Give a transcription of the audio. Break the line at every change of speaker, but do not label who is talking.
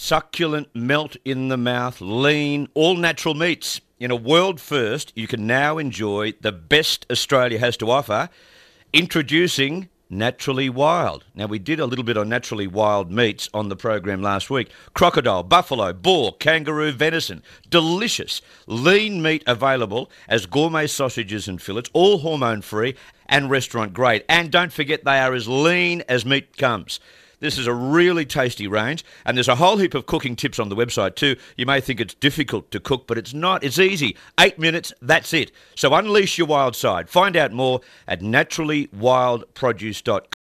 Succulent, melt in the mouth, lean, all natural meats. In a world first, you can now enjoy the best Australia has to offer. Introducing Naturally Wild. Now, we did a little bit on naturally wild meats on the program last week. Crocodile, buffalo, boar, kangaroo, venison. Delicious. Lean meat available as gourmet sausages and fillets, all hormone free and restaurant grade. And don't forget, they are as lean as meat comes. This is a really tasty range, and there's a whole heap of cooking tips on the website too. You may think it's difficult to cook, but it's not. It's easy. Eight minutes, that's it. So unleash your wild side. Find out more at naturallywildproduce.com.